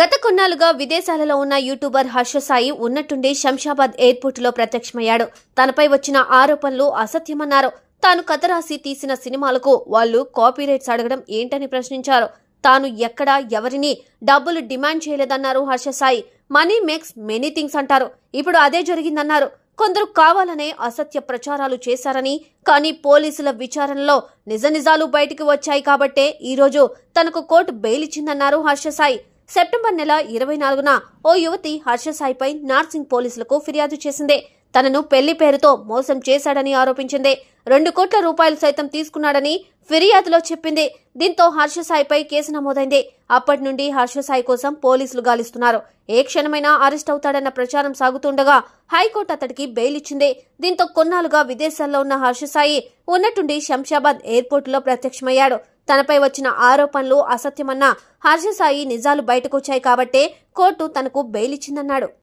గత కొన్నాళ్లుగా విదేశాలలో ఉన్న యూట్యూబర్ హర్షసాయి ఉన్నట్టుండి శంషాబాద్ ఎయిర్పోర్టులో ప్రత్యక్షమయ్యాడు తనపై వచ్చిన ఆరోపణలు అసత్యమన్నారు తాను కథ రాసి తీసిన సినిమాలకు వాళ్ళు కాపీరైట్స్ అడగడం ఏంటని ప్రశ్నించారు తాను ఎక్కడా ఎవరిని డబ్బులు డిమాండ్ చేయలేదన్నారు Harshasai money makes many things అంటారు ఇప్పుడు అదే జరిగిందన్నారు కొందరు కావాలనే అసత్య ప్రచారాలు చేశారని కానీ పోలీసుల విచారణలో నిజ నిజాలు బయటికి వచ్చాయి కాబట్టే ఈరోజు తనకు కోర్టు బెయిల్ ఇచ్చిందన్నారు హర్షసాయి సెప్టెంబర్ నెల ఇరవై నాలుగున ఓ యువతి హర్షసాయిపై నార్సింగ్ పోలీసులకు ఫిర్యాదు చేసింది తనను పెళ్లి పేరుతో మోసం చేశాడని ఆరోపించింది రెండు కోట్ల రూపాయలు సైతం తీసుకున్నాడని ఫిర్యాదులో చెప్పింది దీంతో హర్షసాయిపై కేసు నమోదైంది అప్పటి నుండి హర్షసాయి కోసం పోలీసులు గాలిస్తున్నారు ఏ క్షణమైనా అరెస్ట్ అవుతాడన్న ప్రచారం సాగుతుండగా హైకోర్టు అతడికి బెయిల్ ఇచ్చింది దీంతో కొన్నాళ్లుగా విదేశాల్లో ఉన్న హర్షసాయి ఉన్నట్టుండి శంషాబాద్ ఎయిర్పోర్టులో ప్రత్యక్షమయ్యాడు తనపై వచ్చిన ఆరోపణలు అసత్యమన్న హర్షసాయి నిజాలు బయటకొచ్చాయి కాబట్టే కోర్టు తనకు బెయిల్ ఇచ్చిందన్నాడు